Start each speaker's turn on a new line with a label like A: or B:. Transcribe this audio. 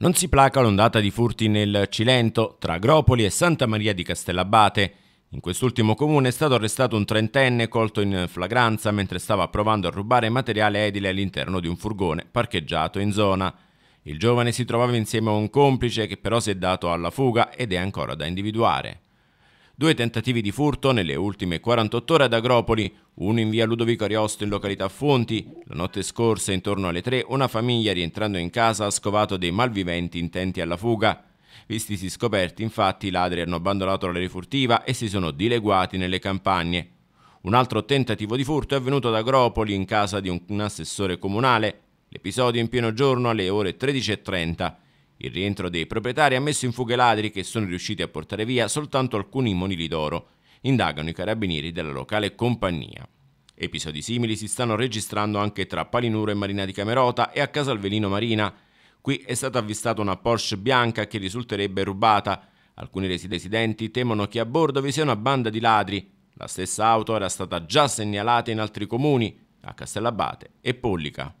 A: Non si placa l'ondata di furti nel Cilento, tra Agropoli e Santa Maria di Castellabate. In quest'ultimo comune è stato arrestato un trentenne colto in flagranza mentre stava provando a rubare materiale edile all'interno di un furgone parcheggiato in zona. Il giovane si trovava insieme a un complice che però si è dato alla fuga ed è ancora da individuare. Due tentativi di furto nelle ultime 48 ore ad Agropoli, uno in via Ludovico Ariosto in località Fonti. La notte scorsa, intorno alle 3, una famiglia rientrando in casa ha scovato dei malviventi intenti alla fuga. Visti si scoperti, infatti, i ladri hanno abbandonato la rifurtiva e si sono dileguati nelle campagne. Un altro tentativo di furto è avvenuto ad Agropoli in casa di un assessore comunale. L'episodio in pieno giorno alle ore 13.30. Il rientro dei proprietari ha messo in fuga i ladri che sono riusciti a portare via soltanto alcuni monili d'oro, indagano i carabinieri della locale compagnia. Episodi simili si stanno registrando anche tra Palinuro e Marina di Camerota e a Casalvelino Marina. Qui è stata avvistata una Porsche bianca che risulterebbe rubata. Alcuni residenti temono che a bordo vi sia una banda di ladri. La stessa auto era stata già segnalata in altri comuni, a Castellabate e Pollica.